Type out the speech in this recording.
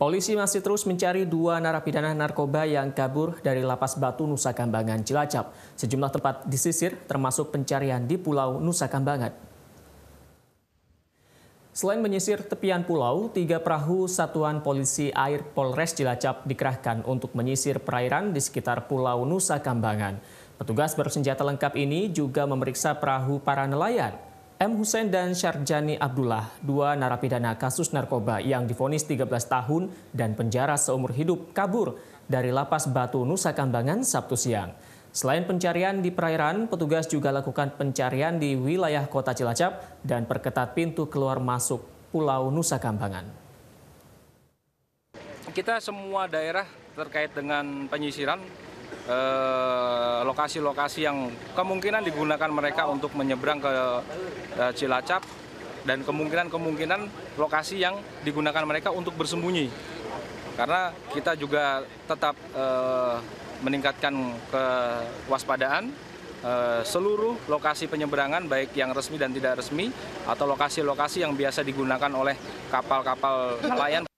Polisi masih terus mencari dua narapidana narkoba yang kabur dari lapas Batu Nusa Kambangan Cilacap. Sejumlah tempat disisir termasuk pencarian di Pulau Nusa Kambangan. Selain menyisir tepian pulau, tiga perahu Satuan Polisi Air Polres Cilacap dikerahkan untuk menyisir perairan di sekitar Pulau Nusa Kambangan. Petugas bersenjata lengkap ini juga memeriksa perahu para nelayan. M. Hussein dan Syarjani Abdullah, dua narapidana kasus narkoba yang difonis 13 tahun dan penjara seumur hidup kabur dari lapas Batu Nusa Kambangan Sabtu siang. Selain pencarian di perairan, petugas juga lakukan pencarian di wilayah kota Cilacap dan perketat pintu keluar masuk Pulau Nusa Kambangan. Kita semua daerah terkait dengan penyisiran eh, lokasi-lokasi yang kemungkinan digunakan mereka untuk menyeberang ke eh, Cilacap dan kemungkinan-kemungkinan lokasi yang digunakan mereka untuk bersembunyi. Karena kita juga tetap eh, meningkatkan kewaspadaan eh, seluruh lokasi penyeberangan baik yang resmi dan tidak resmi atau lokasi-lokasi yang biasa digunakan oleh kapal-kapal nelayan